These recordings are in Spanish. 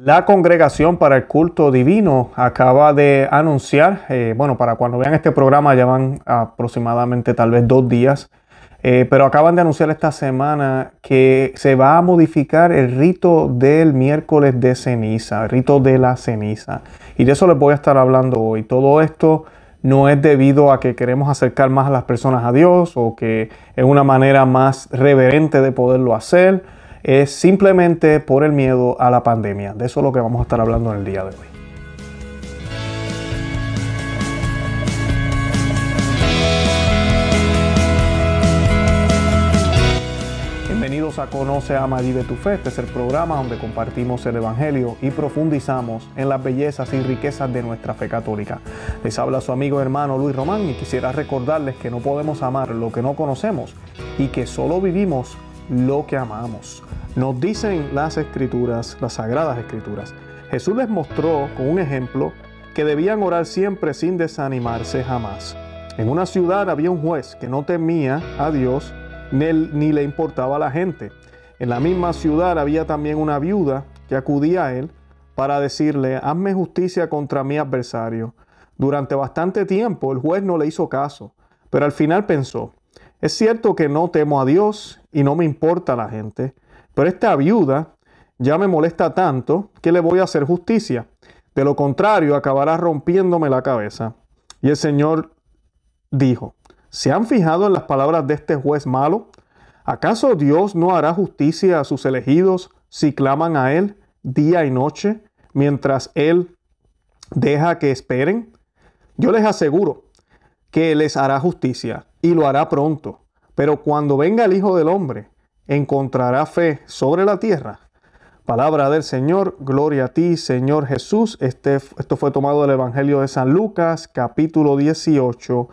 La Congregación para el Culto Divino acaba de anunciar, eh, bueno, para cuando vean este programa ya van aproximadamente tal vez dos días, eh, pero acaban de anunciar esta semana que se va a modificar el rito del miércoles de ceniza, el rito de la ceniza. Y de eso les voy a estar hablando hoy. Todo esto no es debido a que queremos acercar más a las personas a Dios o que es una manera más reverente de poderlo hacer es simplemente por el miedo a la pandemia. De eso es lo que vamos a estar hablando en el día de hoy. Bienvenidos a Conoce, a Ama, de tu Fe. Este es el programa donde compartimos el Evangelio y profundizamos en las bellezas y riquezas de nuestra fe católica. Les habla su amigo hermano Luis Román y quisiera recordarles que no podemos amar lo que no conocemos y que solo vivimos lo que amamos. Nos dicen las escrituras, las sagradas escrituras. Jesús les mostró con un ejemplo que debían orar siempre sin desanimarse jamás. En una ciudad había un juez que no temía a Dios ni le importaba a la gente. En la misma ciudad había también una viuda que acudía a él para decirle, hazme justicia contra mi adversario. Durante bastante tiempo el juez no le hizo caso, pero al final pensó, es cierto que no temo a Dios y no me importa la gente. Pero esta viuda ya me molesta tanto que le voy a hacer justicia. De lo contrario, acabará rompiéndome la cabeza. Y el Señor dijo, ¿se han fijado en las palabras de este juez malo? ¿Acaso Dios no hará justicia a sus elegidos si claman a Él día y noche mientras Él deja que esperen? Yo les aseguro que les hará justicia y lo hará pronto. Pero cuando venga el Hijo del Hombre, encontrará fe sobre la tierra. Palabra del Señor, gloria a ti, Señor Jesús. Este, esto fue tomado del Evangelio de San Lucas, capítulo 18,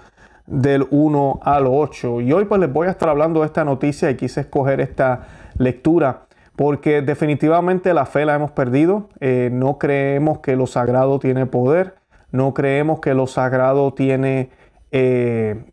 del 1 al 8. Y hoy pues les voy a estar hablando de esta noticia y quise escoger esta lectura porque definitivamente la fe la hemos perdido. Eh, no creemos que lo sagrado tiene poder, no creemos que lo sagrado tiene eh,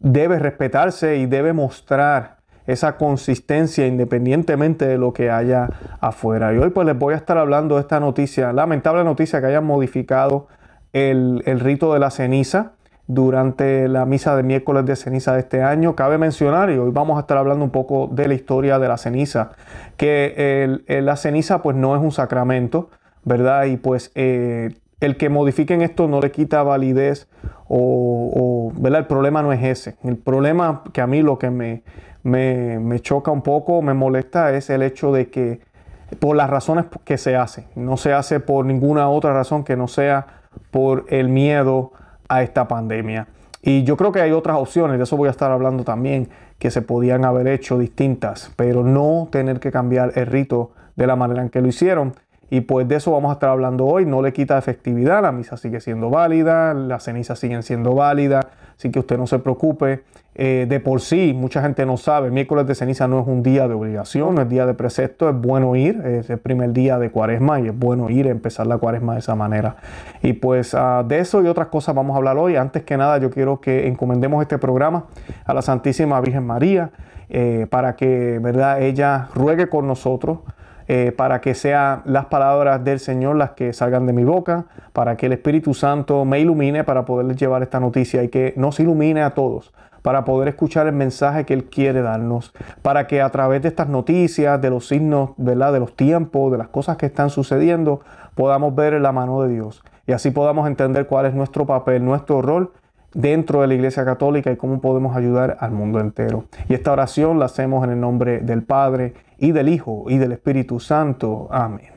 debe respetarse y debe mostrar esa consistencia independientemente de lo que haya afuera. Y hoy pues les voy a estar hablando de esta noticia, lamentable noticia que hayan modificado el, rito de la ceniza durante la misa de miércoles de ceniza de este año. Cabe mencionar, y hoy vamos a estar hablando un poco de la historia de la ceniza, que la ceniza pues no es un sacramento, ¿verdad? Y pues eh, el que modifiquen esto no le quita validez o, El problema no es ese. El problema que a mí lo que me, me choca un poco, me molesta, es el hecho de que por las razones que se hace, no se hace por ninguna otra razón que no sea por el miedo a esta pandemia. Y yo creo que hay otras opciones, de eso voy a estar hablando también, que se podían haber hecho distintas, pero no tener que cambiar el rito de la manera en que lo hicieron. Y pues de eso vamos a estar hablando hoy. No le quita efectividad, la misa sigue siendo válida, las cenizas siguen siendo válidas, así que usted no se preocupe. Eh, de por sí, mucha gente no sabe, miércoles de ceniza no es un día de obligación, no es día de precepto, es bueno ir, es el primer día de cuaresma y es bueno ir, a empezar la cuaresma de esa manera. Y pues ah, de eso y otras cosas vamos a hablar hoy. Antes que nada, yo quiero que encomendemos este programa a la Santísima Virgen María eh, para que, ¿verdad?, ella ruegue con nosotros eh, para que sean las palabras del Señor las que salgan de mi boca, para que el Espíritu Santo me ilumine para poderles llevar esta noticia y que nos ilumine a todos para poder escuchar el mensaje que Él quiere darnos, para que a través de estas noticias, de los signos, ¿verdad? de los tiempos, de las cosas que están sucediendo, podamos ver la mano de Dios y así podamos entender cuál es nuestro papel, nuestro rol dentro de la Iglesia Católica y cómo podemos ayudar al mundo entero. Y esta oración la hacemos en el nombre del Padre y del Hijo y del Espíritu Santo. Amén.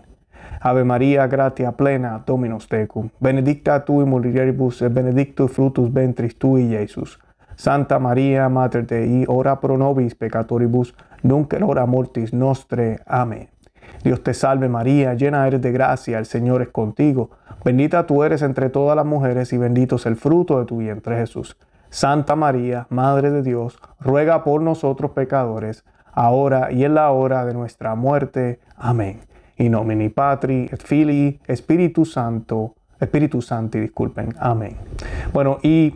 Ave María, gratia plena, Dominus tecum. Benedicta tu in mulieribus et benedictus frutus ventris tui, Jesús Santa María, Mater Dei, ora pro nobis peccatoribus, nunc ora mortis nostre. Amén. Dios te salve María, llena eres de gracia, el Señor es contigo. Bendita tú eres entre todas las mujeres y bendito es el fruto de tu vientre Jesús. Santa María, Madre de Dios, ruega por nosotros pecadores, ahora y en la hora de nuestra muerte. Amén. In nomine Patri, et Filii, Espíritu Santo, Espíritu Santi, disculpen. Amén. Bueno, y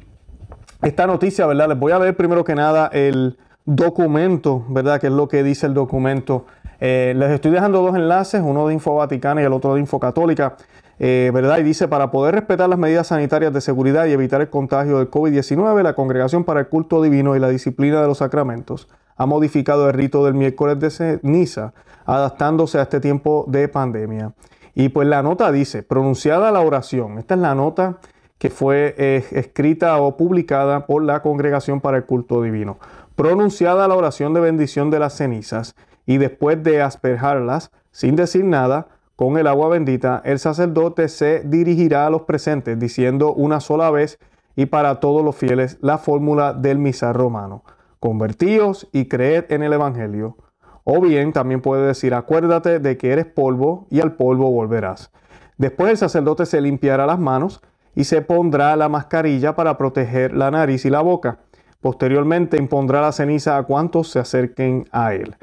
esta noticia, ¿verdad? Les voy a ver primero que nada el documento, ¿verdad? Que es lo que dice el documento eh, les estoy dejando dos enlaces, uno de Info Vaticana y el otro de Info Católica. Eh, ¿verdad? Y dice, para poder respetar las medidas sanitarias de seguridad y evitar el contagio del COVID-19, la Congregación para el Culto Divino y la Disciplina de los Sacramentos ha modificado el rito del miércoles de ceniza, adaptándose a este tiempo de pandemia. Y pues la nota dice, pronunciada la oración, esta es la nota que fue eh, escrita o publicada por la Congregación para el Culto Divino. Pronunciada la oración de bendición de las cenizas, y después de asperjarlas, sin decir nada, con el agua bendita, el sacerdote se dirigirá a los presentes diciendo una sola vez y para todos los fieles la fórmula del misal romano. Convertíos y creed en el Evangelio. O bien también puede decir, acuérdate de que eres polvo y al polvo volverás. Después el sacerdote se limpiará las manos y se pondrá la mascarilla para proteger la nariz y la boca. Posteriormente impondrá la ceniza a cuantos se acerquen a él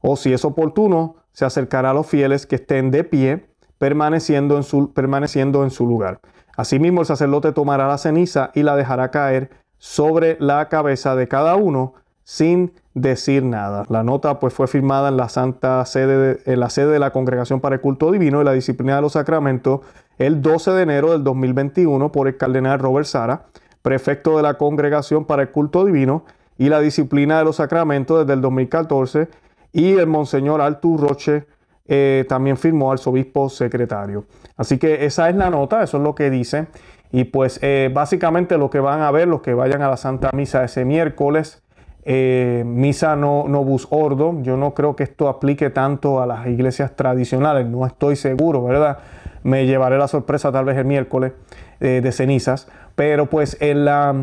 o si es oportuno, se acercará a los fieles que estén de pie, permaneciendo en su, permaneciendo en su lugar. Asimismo, el sacerdote tomará la ceniza y la dejará caer sobre la cabeza de cada uno sin decir nada. La nota pues, fue firmada en la Santa Sede, de, en la sede de la Congregación para el Culto Divino y la Disciplina de los Sacramentos el 12 de enero del 2021 por el cardenal Robert Sara, prefecto de la Congregación para el Culto Divino y la Disciplina de los Sacramentos desde el 2014 y el monseñor Artur Roche eh, también firmó obispo secretario. Así que esa es la nota, eso es lo que dice. Y pues eh, básicamente lo que van a ver, los que vayan a la Santa Misa ese miércoles, eh, misa no, ordo, yo no creo que esto aplique tanto a las iglesias tradicionales, no estoy seguro, ¿verdad? Me llevaré la sorpresa tal vez el miércoles de cenizas, pero pues en la,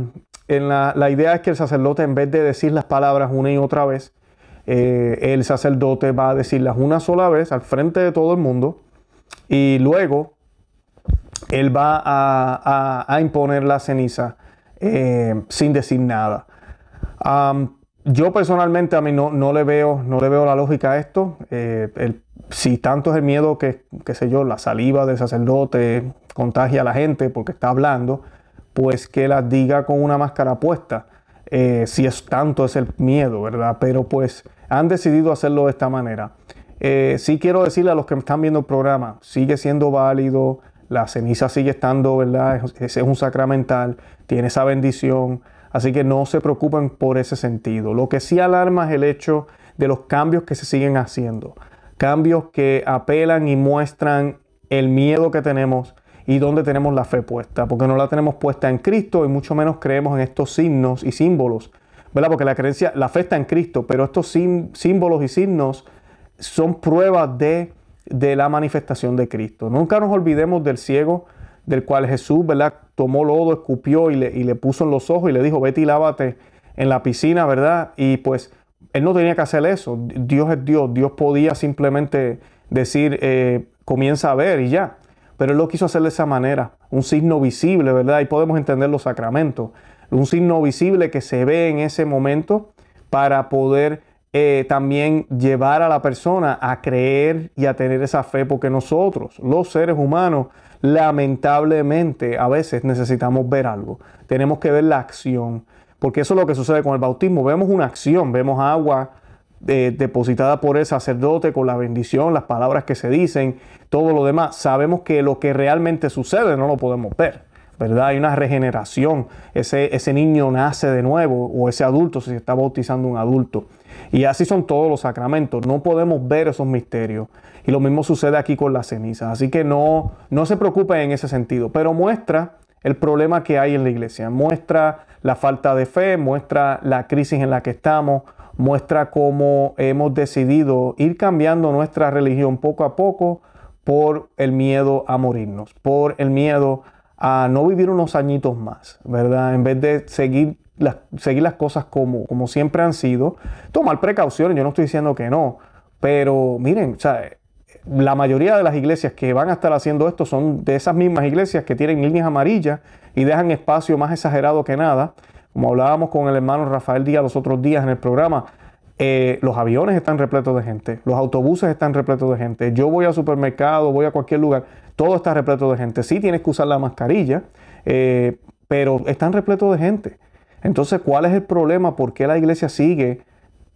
en la, la idea es que el sacerdote en vez de decir las palabras una y otra vez, eh, el sacerdote va a decirlas una sola vez al frente de todo el mundo y luego él va a, imponer la ceniza eh, sin decir nada. yo personalmente a mí no, le veo, no le veo la lógica a esto. Eh, si tanto es el miedo que, qué sé yo, la saliva del sacerdote contagia a la gente porque está hablando, pues que la diga con una máscara puesta. si es tanto es el miedo, ¿verdad? Pero pues han decidido hacerlo de esta manera. Eh, sí quiero decirle a los que están viendo el programa, sigue siendo válido, la ceniza sigue estando, ¿verdad? Ese es un sacramental, tiene esa bendición, así que no se preocupen por ese sentido. Lo que sí alarma es el hecho de los cambios que se siguen haciendo, cambios que apelan y muestran el miedo que tenemos y dónde tenemos la fe puesta, porque no la tenemos puesta en Cristo y mucho menos creemos en estos signos y símbolos ¿verdad? Porque la creencia, la fe está en Cristo, pero estos símbolos y signos son pruebas de, la manifestación de Cristo. Nunca nos olvidemos del ciego del cual Jesús, ¿verdad? Tomó lodo, escupió y le, y le puso en los ojos y le dijo, vete y lávate en la piscina, ¿verdad? Y pues él no tenía que hacer eso. Dios es Dios. Dios podía simplemente decir, eh, comienza a ver y ya. Pero él lo quiso hacer de esa manera, un signo visible, ¿verdad? Y podemos entender los sacramentos un signo visible que se ve en ese momento para poder eh, también llevar a la persona a creer y a tener esa fe, porque nosotros, los seres humanos, lamentablemente a veces necesitamos ver algo, tenemos que ver la acción, porque eso es lo que sucede con el bautismo, vemos una acción, vemos agua, eh, depositada por el sacerdote con la bendición, las palabras que se dicen, todo lo demás. Sabemos que lo que realmente sucede no lo podemos ver. ¿verdad? Hay una regeneración. Ese, niño nace de nuevo o ese adulto si se está bautizando un adulto. Y así son todos los sacramentos. No podemos ver esos misterios. Y lo mismo sucede aquí con las cenizas. Así que no, no se preocupen en ese sentido. Pero muestra el problema que hay en la iglesia. Muestra la falta de fe, muestra la crisis en la que estamos, muestra cómo hemos decidido ir cambiando nuestra religión poco a poco por el miedo a morirnos, por el miedo a a no vivir unos añitos más, ¿verdad? En vez de seguir las, seguir las cosas como, como siempre han sido, tomar precauciones, yo no estoy diciendo que no, pero miren, la mayoría de las iglesias que van a estar haciendo esto son de esas mismas iglesias que tienen líneas amarillas y dejan espacio más exagerado que nada. Como hablábamos con el hermano Rafael Díaz los otros días en el programa, eh, los aviones están repletos de gente, los autobuses están repletos de gente, yo voy al supermercado, voy a cualquier lugar, todo está repleto de gente. Sí tienes que usar la mascarilla, eh, pero están repletos de gente. Entonces, ¿cuál es el problema? ¿Por qué la iglesia sigue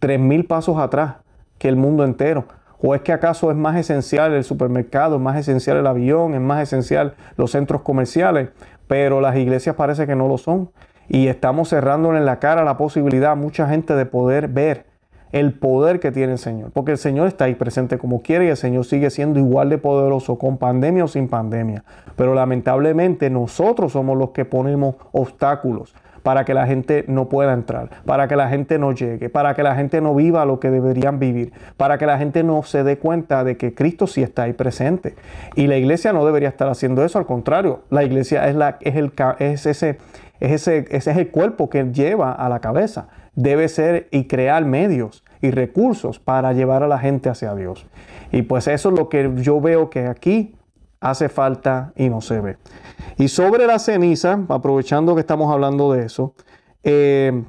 3.000 pasos atrás que el mundo entero? ¿O es que acaso es más esencial el supermercado, es más esencial el avión, es más esencial los centros comerciales? Pero las iglesias parece que no lo son. Y estamos cerrándole en la cara la posibilidad a mucha gente de poder ver el poder que tiene el Señor, porque el Señor está ahí presente como quiere y el Señor sigue siendo igual de poderoso con pandemia o sin pandemia. Pero lamentablemente nosotros somos los que ponemos obstáculos para que la gente no pueda entrar, para que la gente no llegue, para que la gente no viva lo que deberían vivir, para que la gente no se dé cuenta de que Cristo sí está ahí presente. Y la iglesia no debería estar haciendo eso, al contrario, la iglesia es, la, es, el, ese, ese, es el cuerpo que lleva a la cabeza debe ser y crear medios y recursos para llevar a la gente hacia Dios. Y pues eso es lo que yo veo que aquí hace falta y no se ve. Y sobre la ceniza, aprovechando que estamos hablando de eso, eh,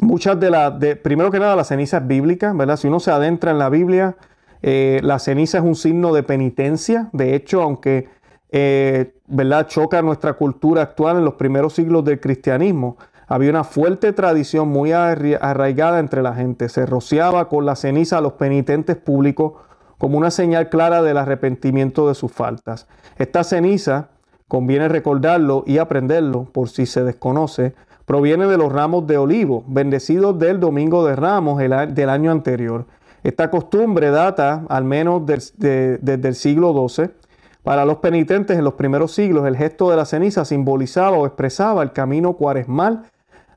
muchas de las, primero que nada, la ceniza es bíblica, ¿verdad? Si uno se adentra en la Biblia, eh, la ceniza es un signo de penitencia. De hecho, aunque eh, ¿verdad? choca nuestra cultura actual en los primeros siglos del cristianismo, había una fuerte tradición muy arraigada entre la gente. Se rociaba con la ceniza a los penitentes públicos como una señal clara del arrepentimiento de sus faltas. Esta ceniza, conviene recordarlo y aprenderlo por si se desconoce, proviene de los ramos de olivo, bendecidos del Domingo de Ramos del año anterior. Esta costumbre data al menos desde el siglo XII. Para los penitentes en los primeros siglos, el gesto de la ceniza simbolizaba o expresaba el camino cuaresmal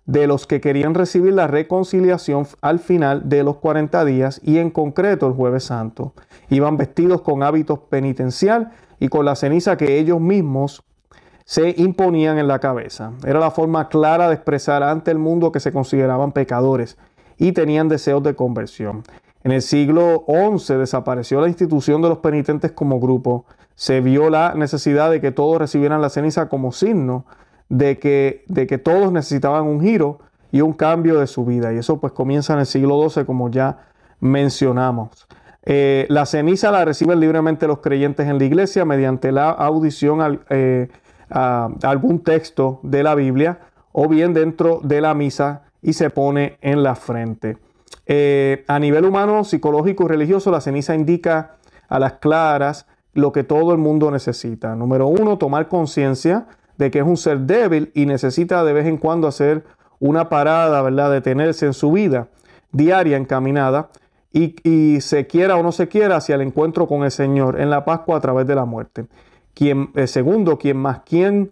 de los que querían recibir la reconciliación al final de los 40 días y en concreto el jueves santo. Iban vestidos con hábitos penitencial y con la ceniza que ellos mismos se imponían en la cabeza. Era la forma clara de expresar ante el mundo que se consideraban pecadores y tenían deseos de conversión. En el siglo XI desapareció la institución de los penitentes como grupo. Se vio la necesidad de que todos recibieran la ceniza como signo de que, de que todos necesitaban un giro y un cambio de su vida. Y eso pues comienza en el siglo XII, como ya mencionamos. Eh, la ceniza la reciben libremente los creyentes en la iglesia mediante la audición eh, a algún texto de la Biblia o bien dentro de la misa y se pone en la frente. Eh, a nivel humano, psicológico y religioso, la ceniza indica a las claras lo que todo el mundo necesita. Número uno, tomar conciencia de que es un ser débil y necesita de vez en cuando hacer una parada, ¿verdad? Detenerse en su vida diaria encaminada y, se quiera o no se quiera hacia el encuentro con el Señor en la Pascua a través de la muerte. Quien, eh, segundo, ¿quién más, quién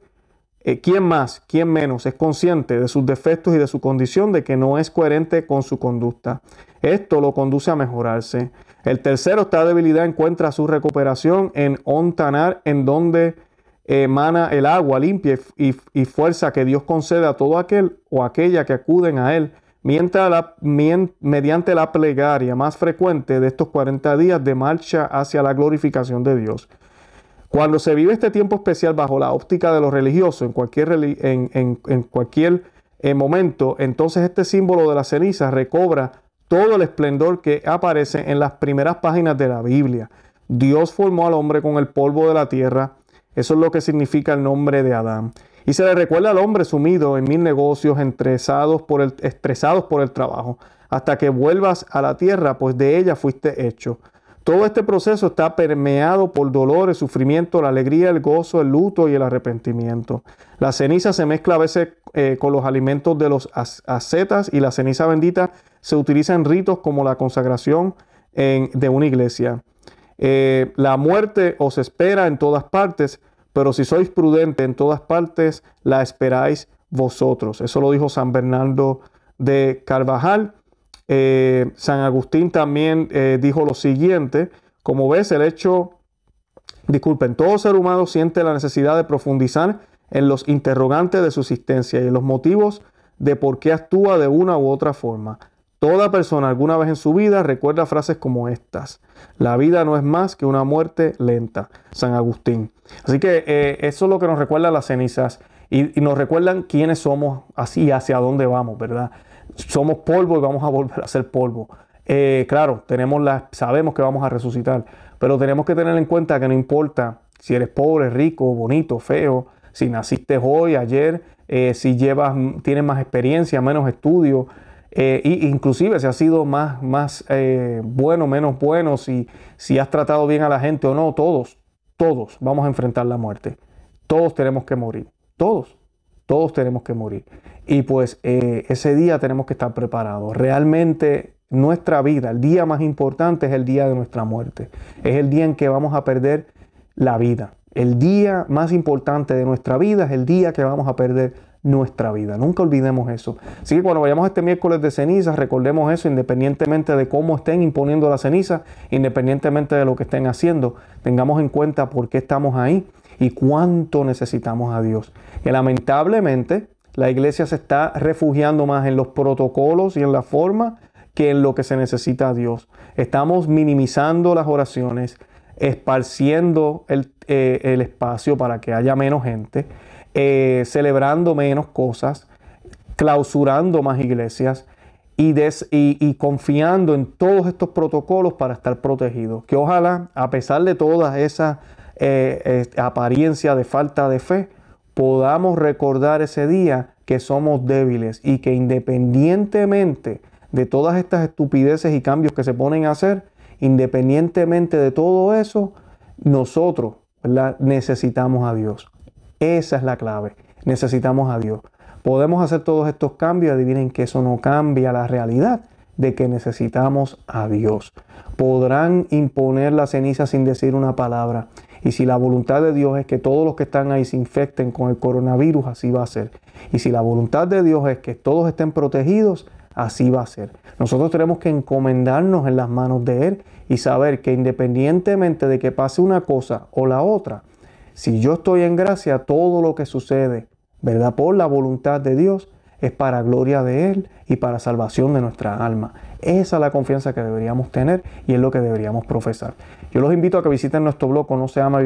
eh, más, quien menos es consciente de sus defectos y de su condición de que no es coherente con su conducta. Esto lo conduce a mejorarse. El tercero, esta debilidad encuentra su recuperación en ontanar, en donde emana el agua limpia y, fuerza que Dios concede a todo aquel o aquella que acuden a Él mientras mediante la plegaria más frecuente de estos 40 días de marcha hacia la glorificación de Dios. Cuando se vive este tiempo especial bajo la óptica de los religiosos, en cualquier, en, cualquier eh, momento, entonces este símbolo de la ceniza recobra todo el esplendor que aparece en las primeras páginas de la Biblia. Dios formó al hombre con el polvo de la tierra, eso es lo que significa el nombre de Adán. Y se le recuerda al hombre sumido en mil negocios, estresados por el, trabajo, hasta que vuelvas a la tierra, pues de ella fuiste hecho. Todo este proceso está permeado por dolor, el sufrimiento, la alegría, el gozo, el luto y el arrepentimiento. La ceniza se mezcla a veces eh, con los alimentos de los ascetas y la ceniza bendita se utiliza en ritos como la consagración de una iglesia. Eh, la muerte os espera en todas partes, pero si sois prudentes en todas partes, la esperáis vosotros. Eso lo dijo San Bernardo de Carvajal. Eh, San Agustín también eh, dijo lo siguiente, como ves, el hecho, disculpen, todo ser humano siente la necesidad de profundizar en los interrogantes de su existencia y en los motivos de por qué actúa de una u otra forma. Toda persona alguna vez en su vida recuerda frases como estas. La vida no es más que una muerte lenta. San Agustín. Así que eh, eso es lo que nos recuerda las cenizas y, nos recuerdan quiénes somos así hacia dónde vamos, ¿verdad? Somos polvo y vamos a volver a ser polvo. Eh, claro, tenemos la, sabemos que vamos a resucitar, pero tenemos que tener en cuenta que no importa si eres pobre, rico, bonito, feo, si naciste hoy, ayer, eh, si llevas, tienes más experiencia, menos estudios, eh, inclusive si has sido más, más eh, bueno, menos bueno, si, si has tratado bien a la gente o no, todos, todos vamos a enfrentar la muerte. Todos tenemos que morir, todos, todos tenemos que morir. Y pues eh, ese día tenemos que estar preparados. Realmente nuestra vida, el día más importante es el día de nuestra muerte. Es el día en que vamos a perder la vida. El día más importante de nuestra vida es el día que vamos a perder nuestra vida. Nunca olvidemos eso. Así que cuando vayamos este miércoles de ceniza, recordemos eso, independientemente de cómo estén imponiendo la ceniza, independientemente de lo que estén haciendo, tengamos en cuenta por qué estamos ahí y cuánto necesitamos a Dios. Que lamentablemente la iglesia se está refugiando más en los protocolos y en la forma que en lo que se necesita a Dios. Estamos minimizando las oraciones, esparciendo el, eh, el espacio para que haya menos gente eh, celebrando menos cosas, clausurando más iglesias y, confiando en todos estos protocolos para estar protegidos. Que ojalá, a pesar de toda esa eh, apariencia de falta de fe, podamos recordar ese día que somos débiles y que independientemente de todas estas estupideces y cambios que se ponen a hacer, independientemente de todo eso, nosotros necesitamos a Dios. Esa es la clave. Necesitamos a Dios. Podemos hacer todos estos cambios, adivinen que eso no cambia la realidad de que necesitamos a Dios. Podrán imponer la ceniza sin decir una palabra. Y si la voluntad de Dios es que todos los que están ahí se infecten con el coronavirus, así va a ser. Y si la voluntad de Dios es que todos estén protegidos, así va a ser. Nosotros tenemos que encomendarnos en las manos de Él y saber que independientemente de que pase una cosa o la otra, si yo estoy en gracia, todo lo que sucede, ¿verdad? Por la voluntad de Dios es para gloria de Él y para salvación de nuestra alma. Esa es la confianza que deberíamos tener y es lo que deberíamos profesar. Yo los invito a que visiten nuestro blog no se llama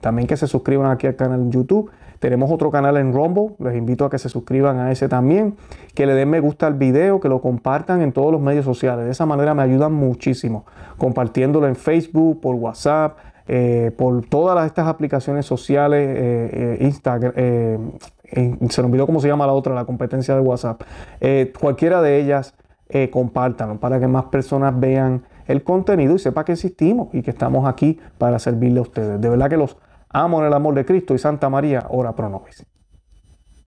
También que se suscriban aquí al canal en YouTube. Tenemos otro canal en Rumble. Les invito a que se suscriban a ese también. Que le den me gusta al video, que lo compartan en todos los medios sociales. De esa manera me ayudan muchísimo. Compartiéndolo en Facebook, por WhatsApp, eh, por todas estas aplicaciones sociales, eh, eh, Instagram, se me olvidó cómo se llama la otra, la competencia de WhatsApp, cualquiera de ellas, compartan para que más personas vean el contenido y sepa que existimos y que estamos aquí para servirle a ustedes. De verdad que los amo en el amor de Cristo y Santa María, ora pro nobis.